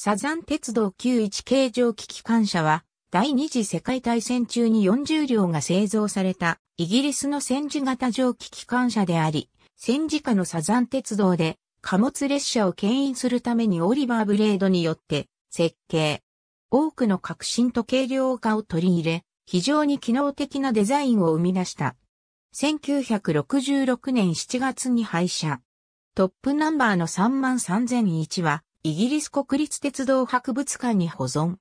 サザン鉄道91形状機機関車は、第二次世界大戦中に40両が製造された、イギリスの戦時型蒸気機関車であり、戦時下のサザン鉄道で、貨物列車を牽引するためにオリバー・ブレードによって、設計。多くの革新と軽量化を取り入れ、非常に機能的なデザインを生み出した。1966年7月に廃車。トップナンバーの33001は、イギリス国立鉄道博物館に保存。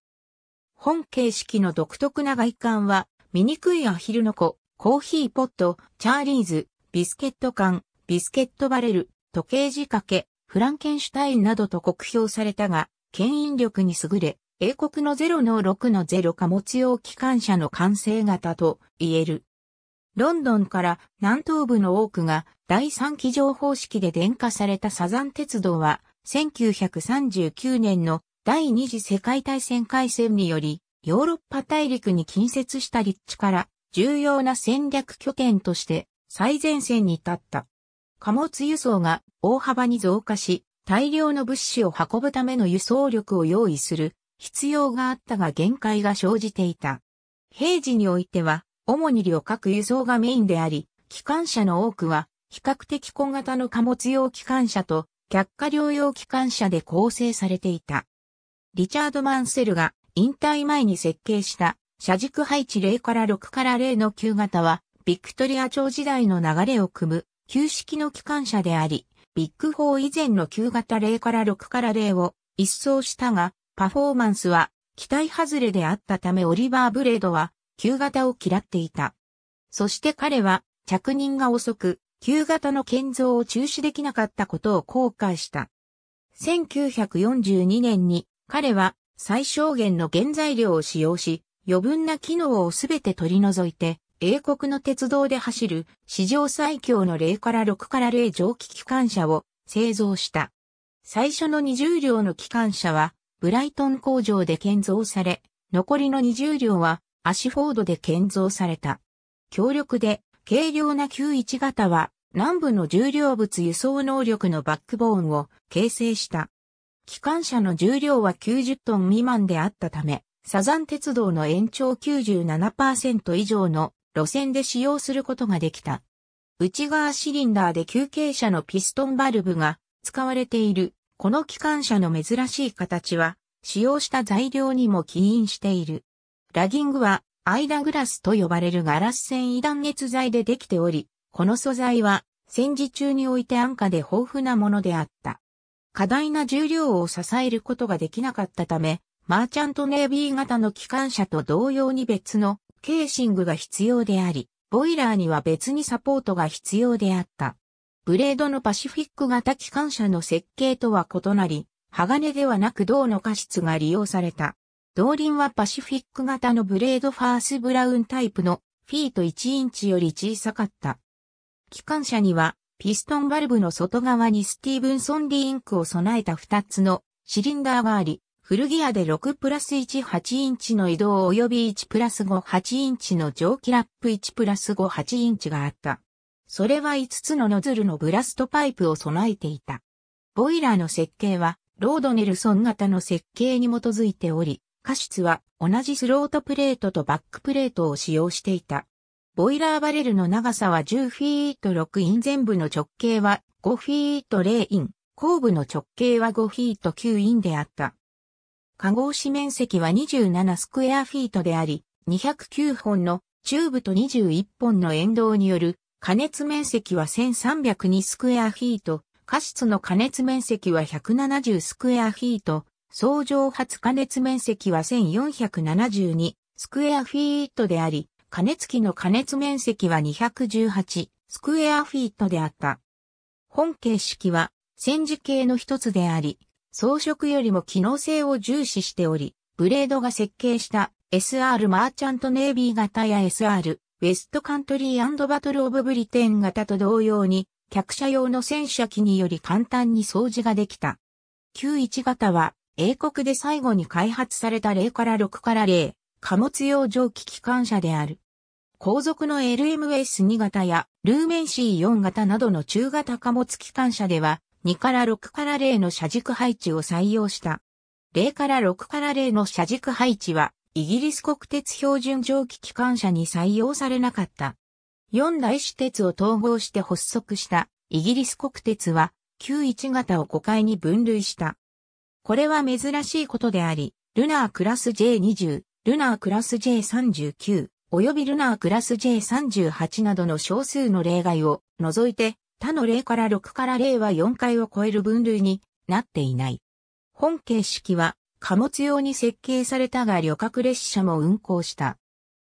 本形式の独特な外観は、醜いアヒルの子、コーヒーポット、チャーリーズ、ビスケット缶、ビスケットバレル、時計仕掛け、フランケンシュタインなどと酷評されたが、牽引力に優れ、英国の0の6のゼロ貨物用機関車の完成型と言える。ロンドンから南東部の多くが第3機乗方式で電化されたサザン鉄道は1939年の第二次世界大戦開戦により、ヨーロッパ大陸に近接した立地から重要な戦略拠点として最前線に立った。貨物輸送が大幅に増加し、大量の物資を運ぶための輸送力を用意する必要があったが限界が生じていた。平時においては、主に旅客輸送がメインであり、機関車の多くは、比較的小型の貨物用機関車と却下療養機関車で構成されていた。リチャード・マンセルが引退前に設計した車軸配置0から6から0の旧型は、ビクトリア朝時代の流れを組む旧式の機関車であり、ビッグ4以前の旧型0から6から0を一掃したが、パフォーマンスは期待外れであったためオリバー・ブレードは旧型を嫌っていた。そして彼は着任が遅く、旧型の建造を中止できなかったことを後悔した。1942年に彼は最小限の原材料を使用し、余分な機能をすべて取り除いて、英国の鉄道で走る史上最強の0から6から0蒸気機関車を製造した。最初の20両の機関車はブライトン工場で建造され、残りの20両はアシフォードで建造された。強力で軽量な Q1 型は南部の重量物輸送能力のバックボーンを形成した。機関車の重量は90トン未満であったため、サザン鉄道の延長97%以上の路線で使用することができた。内側シリンダーで休憩車のピストンバルブが使われている、この機関車の珍しい形は、使用した材料にも起因している。ラギングはアイダグラスと呼ばれるガラス繊維断熱材でできており、この素材は戦時中において安価で豊富なものであった。過大な重量を支えることができなかったため、マーチャントネービー型の機関車と同様に別のケーシングが必要であり、ボイラーには別にサポートが必要であった。ブレードのパシフィック型機関車の設計とは異なり、鋼ではなく銅の過失が利用された。動輪はパシフィック型のブレードファースブラウンタイプのフィート1インチより小さかった。機関車にはピストンバルブの外側にスティーブンソンリインクを備えた2つのシリンダーがあり、フルギアで6プラス1、8インチの移動及び1プラス5、8インチの蒸気ラップ1プラス5、8インチがあった。それは5つのノズルのブラストパイプを備えていた。ボイラーの設計は、ロードネルソン型の設計に基づいており、過失は同じスロートプレートとバックプレートを使用していた。ボイラーバレルの長さは10フィート6イン全部の直径は5フィート0イン、後部の直径は5フィート9インであった。加合紙面積は27スクエアフィートであり、209本のチューブと21本の沿道による加熱面積は1302スクエアフィート、加湿の加熱面積は170スクエアフィート、総上発加熱面積は1472スクエアフィートであり、加熱器の加熱面積は218スクエアフィートであった。本形式は戦時系の一つであり、装飾よりも機能性を重視しており、ブレードが設計した SR マーチャントネイビー型や SR ウェストカントリーバトルオブブリテン型と同様に、客車用の戦車機により簡単に掃除ができた。91型は英国で最後に開発された0から6から0貨物用蒸気機関車である。後続の LMS2 型やルーメン C4 型などの中型貨物機関車では2から6から0の車軸配置を採用した。0から6から0の車軸配置はイギリス国鉄標準蒸気機関車に採用されなかった。4大私鉄を統合して発足したイギリス国鉄は Q1 型を5階に分類した。これは珍しいことであり、ルナークラス J20、ルナークラス J39、及びルナークラス J38 などの少数の例外を除いて、他の例から6から例は4回を超える分類になっていない。本形式は貨物用に設計されたが旅客列車も運行した。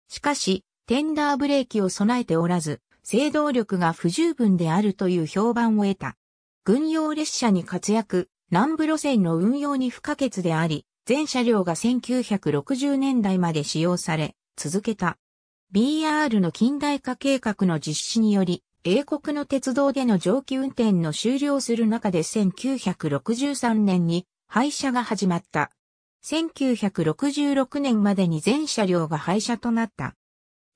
しかし、テンダーブレーキを備えておらず、制動力が不十分であるという評判を得た。軍用列車に活躍南部路線の運用に不可欠であり、全車両が1960年代まで使用され、続けた。BR の近代化計画の実施により、英国の鉄道での蒸気運転の終了する中で1963年に廃車が始まった。1966年までに全車両が廃車となった。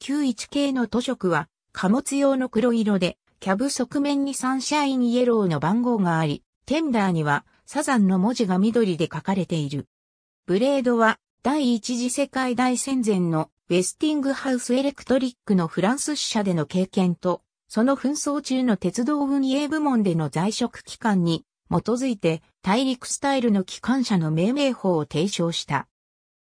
91系の塗色は貨物用の黒色で、キャブ側面にサンシャインイエローの番号があり、テンダーにはサザンの文字が緑で書かれている。ブレードは第一次世界大戦前のウェスティングハウスエレクトリックのフランス支社での経験と、その紛争中の鉄道運営部門での在職期間に基づいて大陸スタイルの機関車の命名法を提唱した。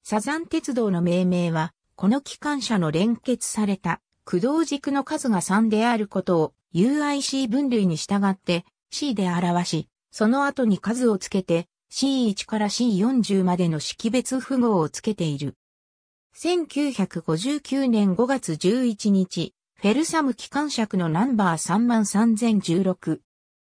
サザン鉄道の命名は、この機関車の連結された駆動軸の数が3であることを UIC 分類に従って C で表し、その後に数をつけて C1 から C40 までの識別符号をつけている。1959年5月11日、フェルサム機関尺のナンバー33016。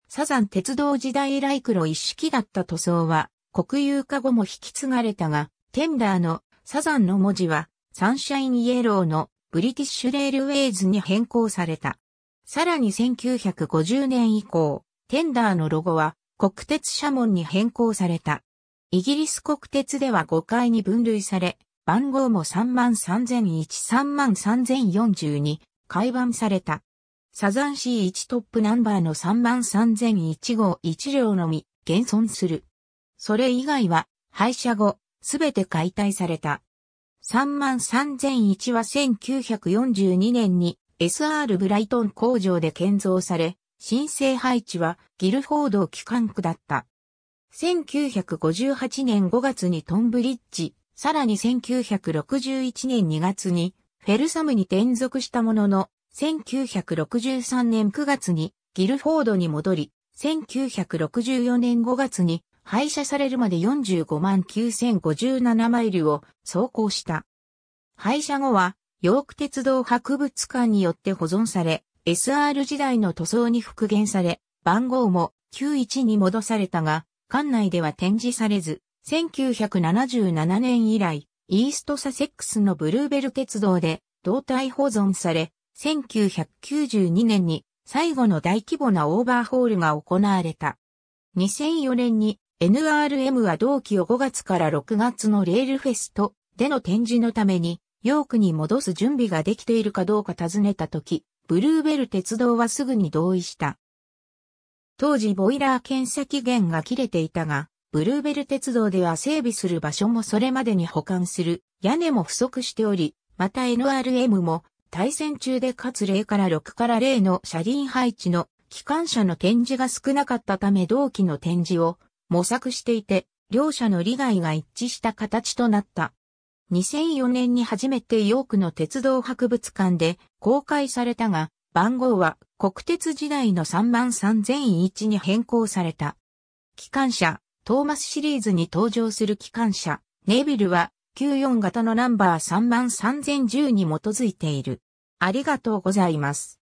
サザン鉄道時代ライクロ一式だった塗装は国有化後も引き継がれたが、テンダーのサザンの文字はサンシャインイエローのブリティッシュレールウェイズに変更された。さらに1950年以降、テンダーのロゴは国鉄社門に変更された。イギリス国鉄では5階に分類され、番号も33001-33042に改版された。サザン C1 トップナンバーの33001号1両のみ現存する。それ以外は廃車後、すべて解体された。33001は1942年に SR ブライトン工場で建造され、新生配置はギルフォード機関区だった。1958年5月にトンブリッジ、さらに1961年2月にフェルサムに転属したものの、1963年9月にギルフォードに戻り、1964年5月に廃車されるまで45万9057マイルを走行した。廃車後は、ヨーク鉄道博物館によって保存され、SR 時代の塗装に復元され、番号も91に戻されたが、館内では展示されず、1977年以来、イーストサセックスのブルーベル鉄道で胴体保存され、1992年に最後の大規模なオーバーホールが行われた。2004年に NRM は同期を5月から6月のレールフェストでの展示のためにヨークに戻す準備ができているかどうか尋ねたとき、ブルーベル鉄道はすぐに同意した。当時ボイラー検査期限が切れていたが、ブルーベル鉄道では整備する場所もそれまでに保管する屋根も不足しており、また NRM も対戦中でかつ0から6から0の車輪配置の機関車の展示が少なかったため同期の展示を模索していて、両者の利害が一致した形となった。2004年に初めてヨークの鉄道博物館で公開されたが、番号は国鉄時代の33001に変更された。機関車、トーマスシリーズに登場する機関車、ネビルは94型のナンバー33010に基づいている。ありがとうございます。